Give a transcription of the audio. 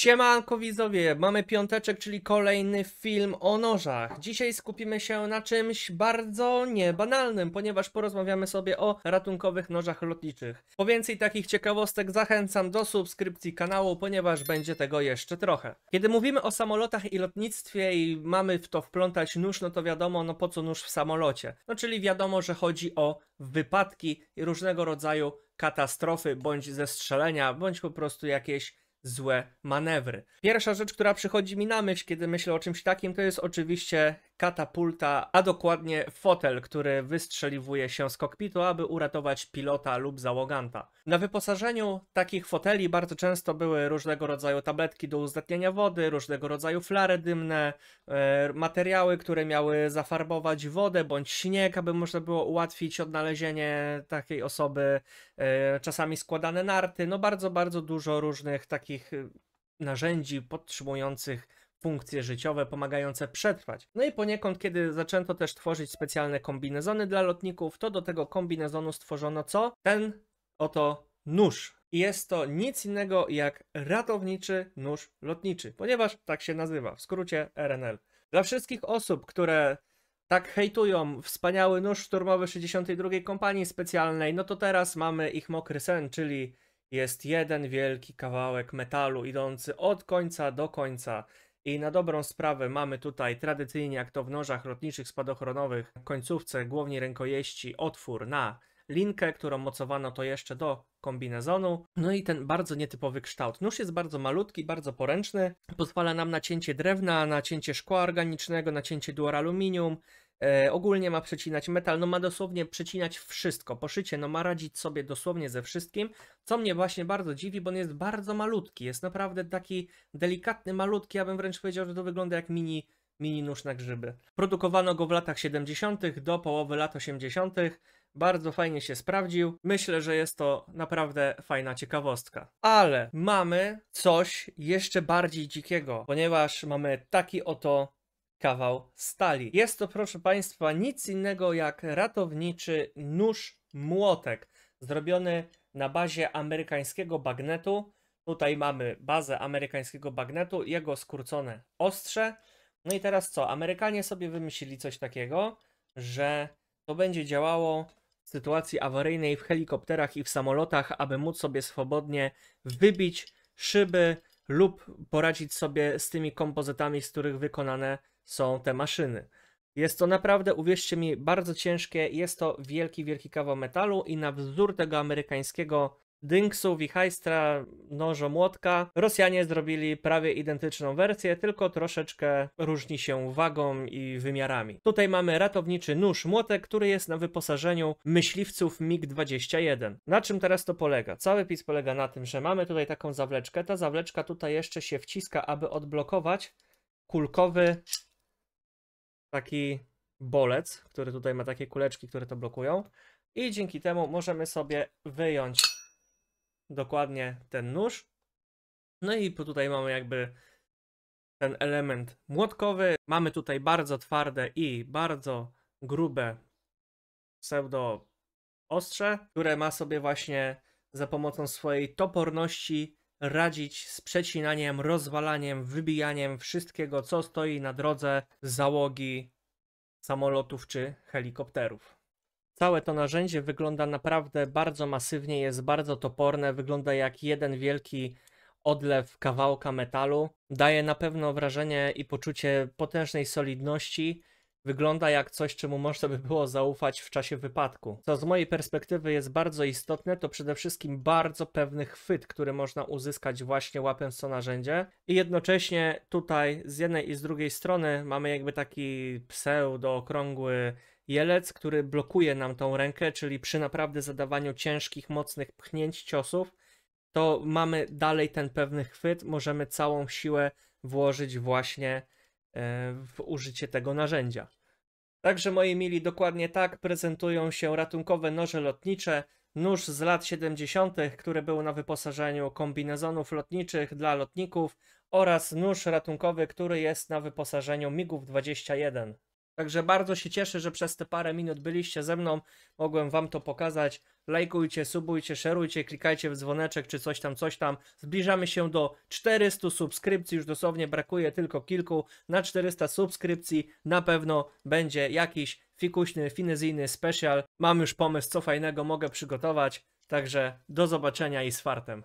Siemanko widzowie, mamy piąteczek, czyli kolejny film o nożach. Dzisiaj skupimy się na czymś bardzo niebanalnym, ponieważ porozmawiamy sobie o ratunkowych nożach lotniczych. Po więcej takich ciekawostek zachęcam do subskrypcji kanału, ponieważ będzie tego jeszcze trochę. Kiedy mówimy o samolotach i lotnictwie i mamy w to wplątać nóż, no to wiadomo, no po co nóż w samolocie? No czyli wiadomo, że chodzi o wypadki i różnego rodzaju katastrofy, bądź zestrzelenia, bądź po prostu jakieś złe manewry. Pierwsza rzecz, która przychodzi mi na myśl, kiedy myślę o czymś takim, to jest oczywiście katapulta, a dokładnie fotel, który wystrzeliwuje się z kokpitu, aby uratować pilota lub załoganta. Na wyposażeniu takich foteli bardzo często były różnego rodzaju tabletki do uzdatniania wody, różnego rodzaju flary dymne, e, materiały, które miały zafarbować wodę bądź śnieg, aby można było ułatwić odnalezienie takiej osoby, e, czasami składane narty, no bardzo, bardzo dużo różnych takich e, narzędzi podtrzymujących funkcje życiowe pomagające przetrwać. No i poniekąd, kiedy zaczęto też tworzyć specjalne kombinezony dla lotników, to do tego kombinezonu stworzono co? Ten oto nóż. I jest to nic innego jak ratowniczy nóż lotniczy, ponieważ tak się nazywa, w skrócie RNL. Dla wszystkich osób, które tak hejtują wspaniały nóż szturmowy 62 Kompanii Specjalnej, no to teraz mamy ich mokry sen, czyli jest jeden wielki kawałek metalu idący od końca do końca. I na dobrą sprawę mamy tutaj tradycyjnie jak to w nożach lotniczych spadochronowych końcówce głównie rękojeści otwór na linkę, którą mocowano to jeszcze do kombinezonu. No i ten bardzo nietypowy kształt. Nóż jest bardzo malutki, bardzo poręczny. Pozwala nam na cięcie drewna, na cięcie szkła organicznego, na cięcie duor aluminium, E, ogólnie ma przecinać metal, no ma dosłownie przecinać wszystko. Poszycie, no ma radzić sobie dosłownie ze wszystkim, co mnie właśnie bardzo dziwi, bo on jest bardzo malutki. Jest naprawdę taki delikatny, malutki. Ja bym wręcz powiedział, że to wygląda jak mini, mini nóż na grzyby. Produkowano go w latach 70. do połowy lat 80. Bardzo fajnie się sprawdził. Myślę, że jest to naprawdę fajna ciekawostka. Ale mamy coś jeszcze bardziej dzikiego, ponieważ mamy taki oto kawał stali. Jest to, proszę Państwa, nic innego jak ratowniczy nóż młotek, zrobiony na bazie amerykańskiego bagnetu. Tutaj mamy bazę amerykańskiego bagnetu, jego skrócone ostrze. No i teraz co? Amerykanie sobie wymyślili coś takiego, że to będzie działało w sytuacji awaryjnej w helikopterach i w samolotach, aby móc sobie swobodnie wybić szyby lub poradzić sobie z tymi kompozytami, z których wykonane są te maszyny. Jest to naprawdę, uwierzcie mi, bardzo ciężkie. Jest to wielki, wielki kawał metalu i na wzór tego amerykańskiego dynksu, wichajstra, nożo, młotka, Rosjanie zrobili prawie identyczną wersję, tylko troszeczkę różni się wagą i wymiarami. Tutaj mamy ratowniczy nóż młotek, który jest na wyposażeniu myśliwców MiG-21. Na czym teraz to polega? Cały pis polega na tym, że mamy tutaj taką zawleczkę. Ta zawleczka tutaj jeszcze się wciska, aby odblokować kulkowy taki bolec, który tutaj ma takie kuleczki, które to blokują. I dzięki temu możemy sobie wyjąć dokładnie ten nóż. No i tutaj mamy jakby ten element młotkowy. Mamy tutaj bardzo twarde i bardzo grube pseudo ostrze, które ma sobie właśnie za pomocą swojej toporności radzić z przecinaniem, rozwalaniem, wybijaniem wszystkiego, co stoi na drodze załogi samolotów czy helikopterów. Całe to narzędzie wygląda naprawdę bardzo masywnie, jest bardzo toporne, wygląda jak jeden wielki odlew kawałka metalu. Daje na pewno wrażenie i poczucie potężnej solidności Wygląda jak coś, czemu można by było zaufać w czasie wypadku. Co z mojej perspektywy jest bardzo istotne, to przede wszystkim bardzo pewny chwyt, który można uzyskać właśnie łapem to narzędzie. I jednocześnie tutaj z jednej i z drugiej strony mamy jakby taki pseudo-okrągły jelec, który blokuje nam tą rękę, czyli przy naprawdę zadawaniu ciężkich, mocnych pchnięć ciosów, to mamy dalej ten pewny chwyt, możemy całą siłę włożyć właśnie E, w użycie tego narzędzia. Także moi mili, dokładnie tak prezentują się ratunkowe noże lotnicze, nóż z lat 70., który był na wyposażeniu kombinezonów lotniczych dla lotników oraz nóż ratunkowy, który jest na wyposażeniu MIGów 21. Także bardzo się cieszę, że przez te parę minut byliście ze mną, mogłem wam to pokazać. Lajkujcie, subujcie, szerujcie, klikajcie w dzwoneczek czy coś tam, coś tam. Zbliżamy się do 400 subskrypcji, już dosłownie brakuje tylko kilku. Na 400 subskrypcji na pewno będzie jakiś fikuśny, finezyjny special. Mam już pomysł, co fajnego mogę przygotować. Także do zobaczenia i z fartem.